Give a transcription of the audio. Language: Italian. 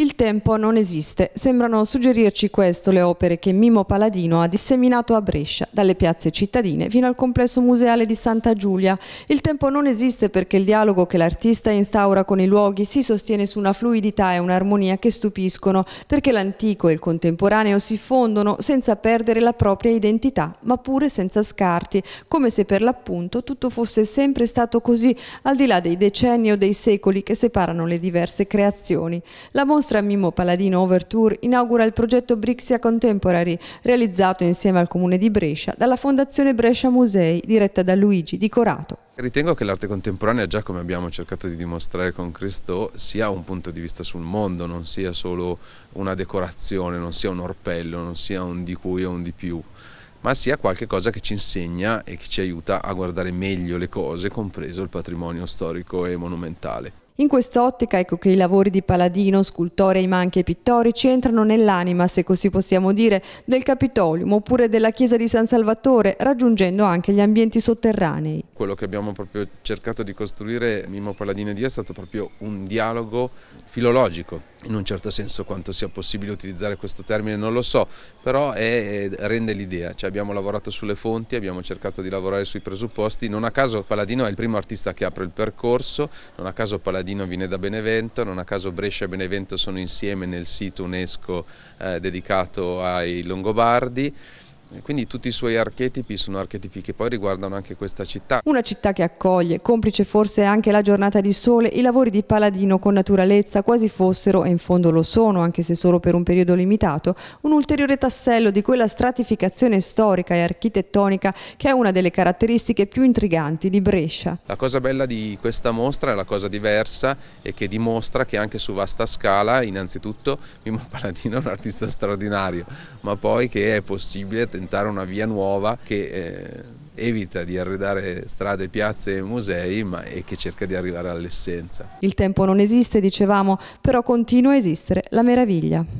Il tempo non esiste, sembrano suggerirci questo le opere che Mimo Paladino ha disseminato a Brescia, dalle piazze cittadine fino al complesso museale di Santa Giulia. Il tempo non esiste perché il dialogo che l'artista instaura con i luoghi si sostiene su una fluidità e un'armonia che stupiscono, perché l'antico e il contemporaneo si fondono senza perdere la propria identità, ma pure senza scarti, come se per l'appunto tutto fosse sempre stato così, al di là dei decenni o dei secoli che separano le diverse creazioni. La mostra mostra Mimmo Paladino Overture inaugura il progetto Brixia Contemporary, realizzato insieme al Comune di Brescia dalla Fondazione Brescia Musei, diretta da Luigi Di Corato. Ritengo che l'arte contemporanea, già come abbiamo cercato di dimostrare con Cristo, sia un punto di vista sul mondo, non sia solo una decorazione, non sia un orpello, non sia un di cui o un di più ma sia qualcosa che ci insegna e che ci aiuta a guardare meglio le cose, compreso il patrimonio storico e monumentale. In quest'ottica ecco che i lavori di Paladino, scultorei ma anche pittorici entrano nell'anima, se così possiamo dire, del Capitolium oppure della chiesa di San Salvatore, raggiungendo anche gli ambienti sotterranei. Quello che abbiamo proprio cercato di costruire Mimo Paladino e Dio è stato proprio un dialogo filologico in un certo senso quanto sia possibile utilizzare questo termine non lo so, però è, rende l'idea, cioè abbiamo lavorato sulle fonti, abbiamo cercato di lavorare sui presupposti, non a caso Paladino è il primo artista che apre il percorso, non a caso Paladino viene da Benevento, non a caso Brescia e Benevento sono insieme nel sito UNESCO eh, dedicato ai Longobardi, quindi tutti i suoi archetipi sono archetipi che poi riguardano anche questa città. Una città che accoglie, complice forse anche la giornata di sole, i lavori di Paladino con naturalezza quasi fossero, e in fondo lo sono, anche se solo per un periodo limitato, un ulteriore tassello di quella stratificazione storica e architettonica che è una delle caratteristiche più intriganti di Brescia. La cosa bella di questa mostra è la cosa diversa e che dimostra che anche su vasta scala, innanzitutto, Mimo Paladino è un artista straordinario, ma poi che è possibile tentare una via nuova che eh, evita di arredare strade, piazze e musei ma e che cerca di arrivare all'essenza. Il tempo non esiste, dicevamo, però continua a esistere la meraviglia.